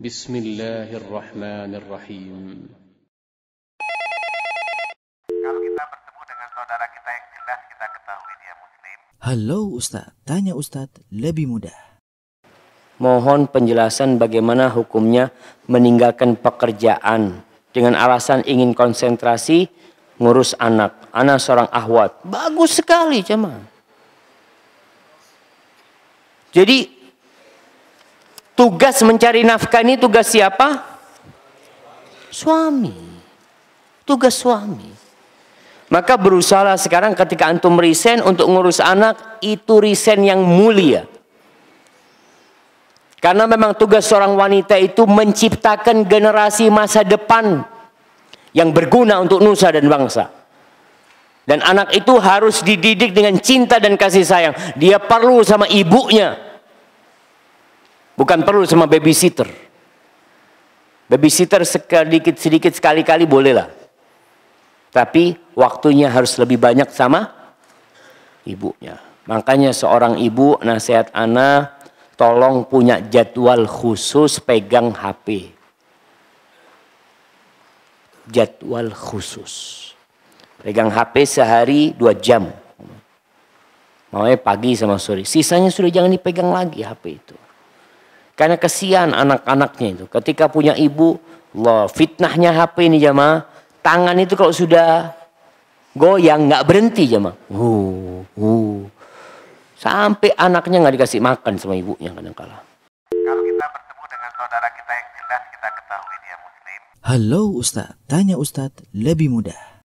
بسم الله الرحمن الرحيم Halo Ustadz, tanya Ustadz lebih mudah. Mohon penjelasan bagaimana hukumnya meninggalkan pekerjaan dengan alasan ingin konsentrasi ngurus anak. Anak seorang ahwat. Bagus sekali, cuman. Jadi Tugas mencari nafkah ini tugas siapa? Suami. Tugas suami. Maka berusaha sekarang ketika antum resign untuk ngurus anak, itu risen yang mulia. Karena memang tugas seorang wanita itu menciptakan generasi masa depan yang berguna untuk nusa dan bangsa. Dan anak itu harus dididik dengan cinta dan kasih sayang. Dia perlu sama ibunya. Bukan perlu sama babysitter. Babysitter sedikit-sedikit sekali-kali bolehlah. Tapi waktunya harus lebih banyak sama ibunya. Makanya seorang ibu nasihat anak tolong punya jadwal khusus pegang HP. Jadwal khusus. Pegang HP sehari dua jam. Maunya pagi sama sore. Sisanya sudah jangan dipegang lagi HP itu. Karena kesian anak-anaknya itu. Ketika punya ibu, loh fitnahnya HP ini jamaah. Tangan itu kalau sudah goyang nggak berhenti jamaah. Uh, uh. Sampai anaknya nggak dikasih makan sama ibunya kadang-kala. Kalau kita bertemu dengan saudara kita yang jelas kita ketahui dia muslim. Halo Ustaz, tanya Ustaz lebih mudah.